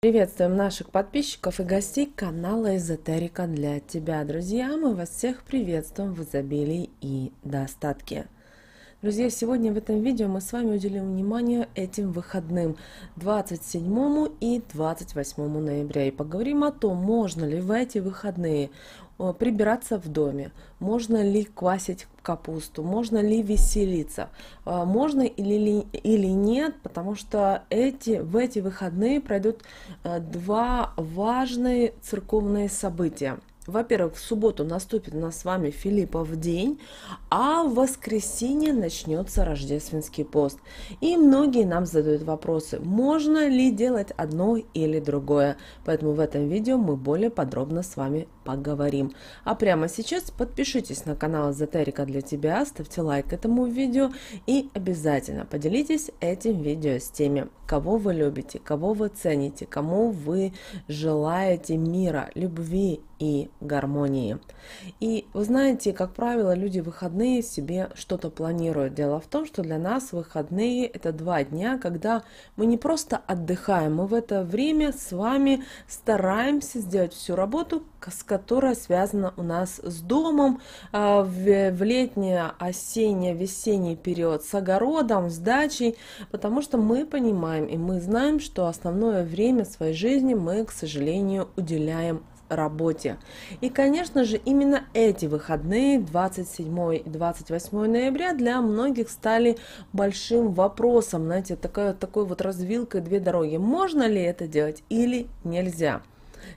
Приветствуем наших подписчиков и гостей канала Эзотерика для тебя. Друзья, мы вас всех приветствуем в изобилии и достатке. Друзья, сегодня в этом видео мы с вами уделим внимание этим выходным 27 и 28 ноября и поговорим о том, можно ли в эти выходные Э, прибираться в доме, можно ли квасить капусту, можно ли веселиться, э, можно или, или нет, потому что эти, в эти выходные пройдут э, два важные церковные события – во-первых, в субботу наступит у нас с вами Филиппов день, а в воскресенье начнется рождественский пост. И многие нам задают вопросы, можно ли делать одно или другое. Поэтому в этом видео мы более подробно с вами поговорим. А прямо сейчас подпишитесь на канал Эзотерика для тебя, ставьте лайк этому видео и обязательно поделитесь этим видео с теми, кого вы любите, кого вы цените, кому вы желаете мира, любви и гармонии. И вы знаете, как правило, люди выходные себе что-то планируют. Дело в том, что для нас выходные – это два дня, когда мы не просто отдыхаем, мы в это время с вами стараемся сделать всю работу, с которой связана у нас с домом, а, в летнее, осеннее, весенний период, с огородом, с дачей, потому что мы понимаем и мы знаем, что основное время своей жизни мы, к сожалению, уделяем работе. И, конечно же, именно эти выходные, 27 и 28 ноября, для многих стали большим вопросом, знаете, такой, такой вот развилкой две дороги. Можно ли это делать или нельзя?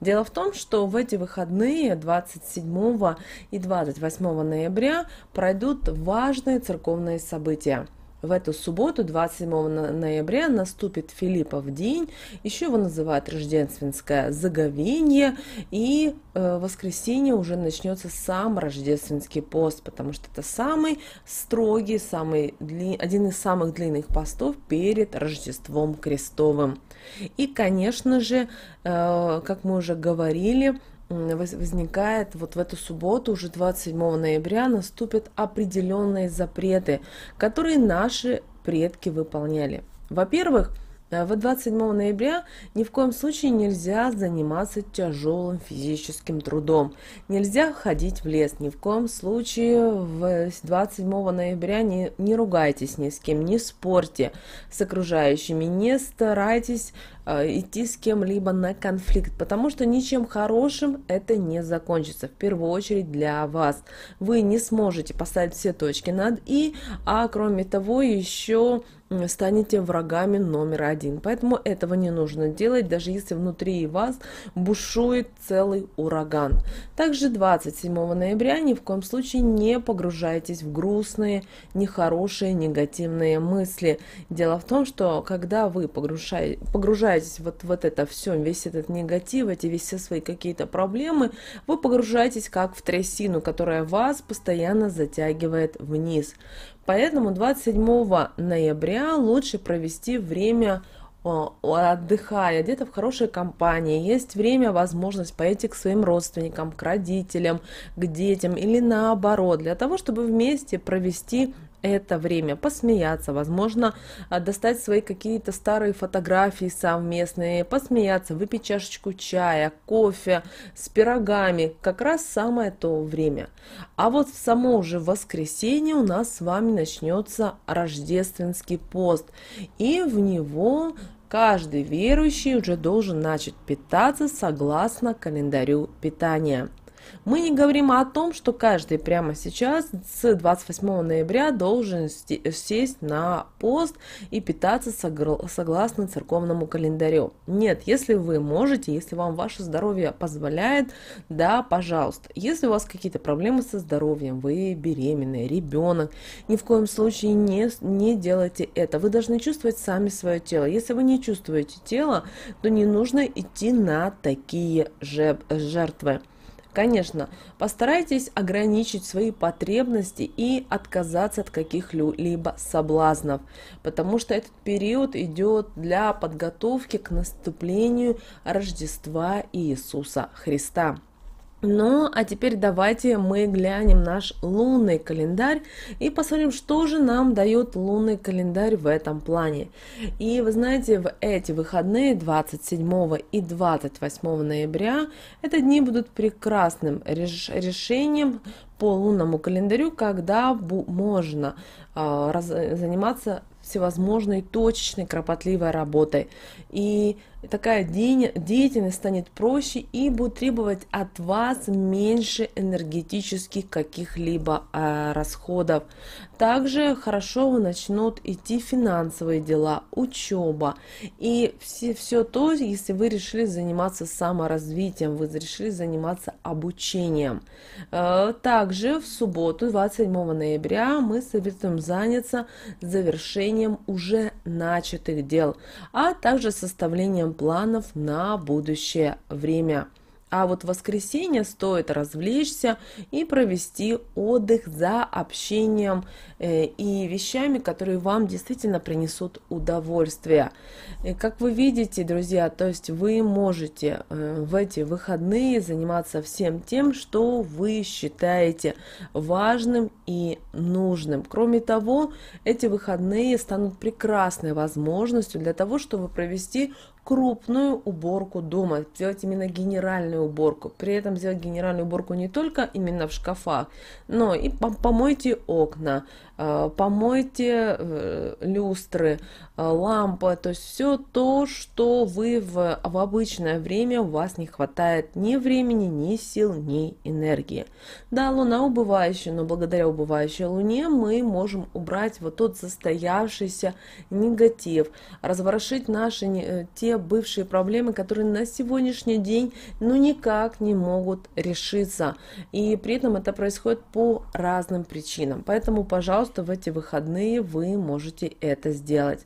Дело в том, что в эти выходные 27 и 28 ноября пройдут важные церковные события – в эту субботу, 27 ноября, наступит Филиппов день, еще его называют рождественское заговение, и э, воскресенье уже начнется сам рождественский пост, потому что это самый строгий, самый дли... один из самых длинных постов перед Рождеством Крестовым. И, конечно же, э, как мы уже говорили, возникает вот в эту субботу, уже 27 ноября, наступят определенные запреты, которые наши предки выполняли. Во-первых, вот 27 ноября ни в коем случае нельзя заниматься тяжелым физическим трудом. Нельзя ходить в лес. Ни в коем случае в 27 ноября не, не ругайтесь ни с кем, не спорьте с окружающими, не старайтесь э, идти с кем-либо на конфликт, потому что ничем хорошим это не закончится. В первую очередь для вас. Вы не сможете поставить все точки над «и», а кроме того еще станете врагами номер один. Поэтому этого не нужно делать, даже если внутри вас бушует целый ураган. Также 27 ноября ни в коем случае не погружайтесь в грустные, нехорошие, негативные мысли. Дело в том, что когда вы погружаете, погружаетесь вот в вот это все, весь этот негатив, эти все свои какие-то проблемы, вы погружаетесь как в трясину, которая вас постоянно затягивает вниз. Поэтому 27 ноября лучше провести время а, отдыхая, где-то в хорошей компании, есть время, возможность пойти к своим родственникам, к родителям, к детям или наоборот, для того, чтобы вместе провести это время посмеяться, возможно, а, достать свои какие-то старые фотографии совместные, посмеяться, выпить чашечку чая, кофе с пирогами. Как раз самое то время. А вот в само уже воскресенье у нас с вами начнется рождественский пост. И в него каждый верующий уже должен начать питаться согласно календарю питания. Мы не говорим о том, что каждый прямо сейчас с 28 ноября должен сесть на пост и питаться согласно церковному календарю. Нет, если вы можете, если вам ваше здоровье позволяет, да, пожалуйста. Если у вас какие-то проблемы со здоровьем, вы беременны, ребенок, ни в коем случае не, не делайте это. Вы должны чувствовать сами свое тело. Если вы не чувствуете тело, то не нужно идти на такие жертвы. Конечно, постарайтесь ограничить свои потребности и отказаться от каких-либо соблазнов, потому что этот период идет для подготовки к наступлению Рождества Иисуса Христа. Ну, а теперь давайте мы глянем наш лунный календарь и посмотрим, что же нам дает лунный календарь в этом плане. И вы знаете, в эти выходные 27 и 28 ноября это дни будут прекрасным решением по лунному календарю, когда можно э, заниматься всевозможной точечной кропотливой работой. И такая деятельность станет проще и будет требовать от вас меньше энергетических каких-либо э, расходов. Также хорошо начнут идти финансовые дела, учеба и все, все то, если вы решили заниматься саморазвитием, вы решили заниматься обучением. Э, также в субботу, 27 ноября, мы советуем заняться завершением уже начатых дел, а также составлением планов на будущее время. А вот в воскресенье стоит развлечься и провести отдых за общением э, и вещами, которые вам действительно принесут удовольствие. Э, как вы видите, друзья, то есть вы можете э, в эти выходные заниматься всем тем, что вы считаете важным и нужным. Кроме того, эти выходные станут прекрасной возможностью для того, чтобы провести крупную уборку дома, сделать именно генеральную уборку. При этом сделать генеральную уборку не только именно в шкафах, но и помойте окна, Э, помойте э, люстры, э, лампы, то есть все то, что вы в, в обычное время у вас не хватает ни времени, ни сил, ни энергии. Да, луна убывающая, но благодаря убывающей луне мы можем убрать вот тот застоявшийся негатив, разворошить наши те бывшие проблемы, которые на сегодняшний день ну никак не могут решиться. И при этом это происходит по разным причинам. Поэтому, пожалуйста, пожалуйста, в эти выходные вы можете это сделать.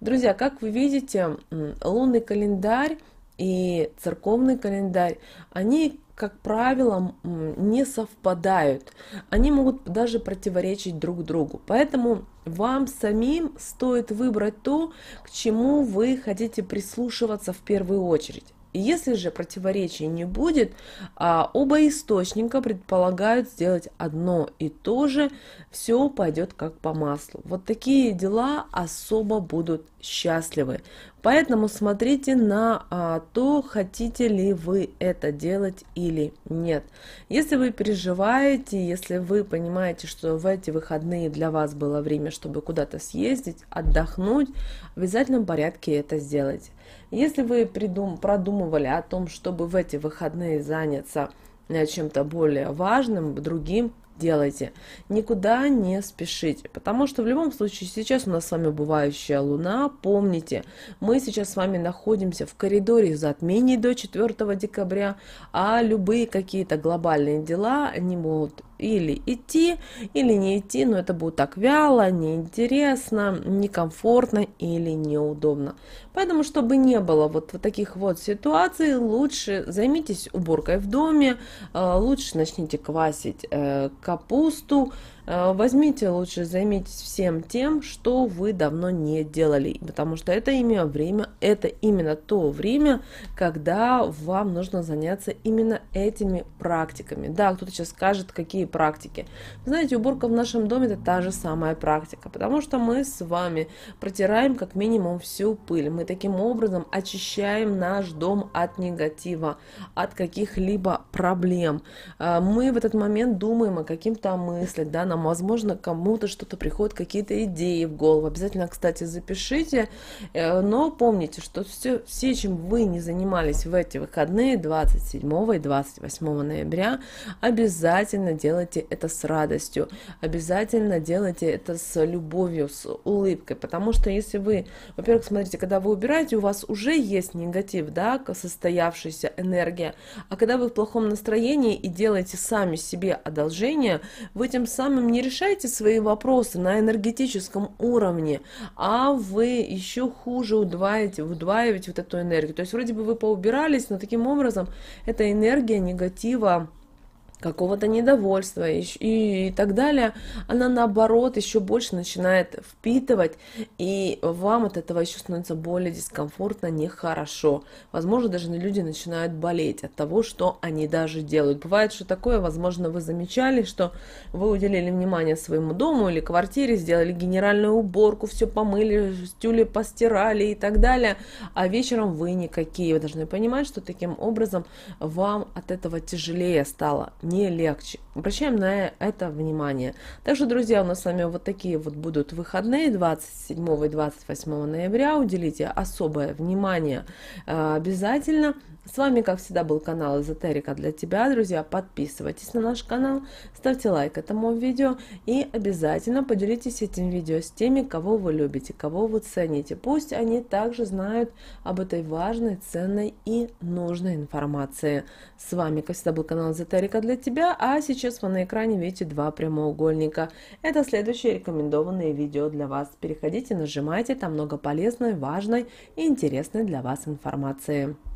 Друзья, как вы видите, лунный календарь и церковный календарь, они, как правило, не совпадают. Они могут даже противоречить друг другу. Поэтому вам самим стоит выбрать то, к чему вы хотите прислушиваться в первую очередь. Если же противоречий не будет, а оба источника предполагают сделать одно и то же, все пойдет как по маслу. Вот такие дела особо будут счастливы. Поэтому смотрите на а, то, хотите ли вы это делать или нет. Если вы переживаете, если вы понимаете, что в эти выходные для вас было время, чтобы куда-то съездить, отдохнуть, в обязательном порядке это сделать. Если вы придум, продумывали о том, чтобы в эти выходные заняться э, чем-то более важным, другим, делайте. Никуда не спешите, потому что в любом случае сейчас у нас с вами бывающая луна. Помните, мы сейчас с вами находимся в коридоре затмений до 4 декабря, а любые какие-то глобальные дела, они могут или идти, или не идти, но это будет так вяло, неинтересно, некомфортно или неудобно. Поэтому, чтобы не было вот, вот таких вот ситуаций, лучше займитесь уборкой в доме, э, лучше начните квасить э, капусту, Э, возьмите лучше, займитесь всем тем, что вы давно не делали, потому что это именно время, это именно то время, когда вам нужно заняться именно этими практиками. Да, кто-то сейчас скажет, какие практики. Знаете, уборка в нашем доме это та же самая практика, потому что мы с вами протираем как минимум всю пыль. Мы таким образом очищаем наш дом от негатива, от каких-либо проблем. Э, мы в этот момент думаем о каким-то мыслях, да, нам, возможно, кому-то что-то приходит какие-то идеи в голову. Обязательно, кстати, запишите, э, но помните, что все, все, чем вы не занимались в эти выходные 27 и 28 ноября, обязательно делайте это с радостью, обязательно делайте это с любовью, с улыбкой, потому что если вы, во-первых, смотрите, когда вы убираете, у вас уже есть негатив, да, состоявшаяся энергия, а когда вы в плохом настроении и делаете сами себе одолжение, вы тем самым этом не решаете свои вопросы на энергетическом уровне, а вы еще хуже удваиваете, удваиваете вот эту энергию. То есть вроде бы вы поубирались, но таким образом эта энергия негатива какого-то недовольства и, и, и так далее, она наоборот еще больше начинает впитывать, и вам от этого еще становится более дискомфортно, нехорошо. Возможно, даже люди начинают болеть от того, что они даже делают. Бывает, что такое, возможно, вы замечали, что вы уделили внимание своему дому или квартире, сделали генеральную уборку, все помыли, стюли постирали и так далее, а вечером вы никакие. Вы должны понимать, что таким образом вам от этого тяжелее стало, не легче. Обращаем на это внимание. Также, друзья, у нас с вами вот такие вот будут выходные 27 и 28 ноября. Уделите особое внимание э, обязательно. С вами, как всегда, был канал Эзотерика для тебя, друзья. Подписывайтесь на наш канал, ставьте лайк этому видео и обязательно поделитесь этим видео с теми, кого вы любите, кого вы цените. Пусть они также знают об этой важной, ценной и нужной информации. С вами, как всегда, был канал Эзотерика для для тебя, а сейчас вы на экране видите два прямоугольника. Это следующие рекомендованные видео для вас. Переходите, нажимайте, там много полезной, важной и интересной для вас информации.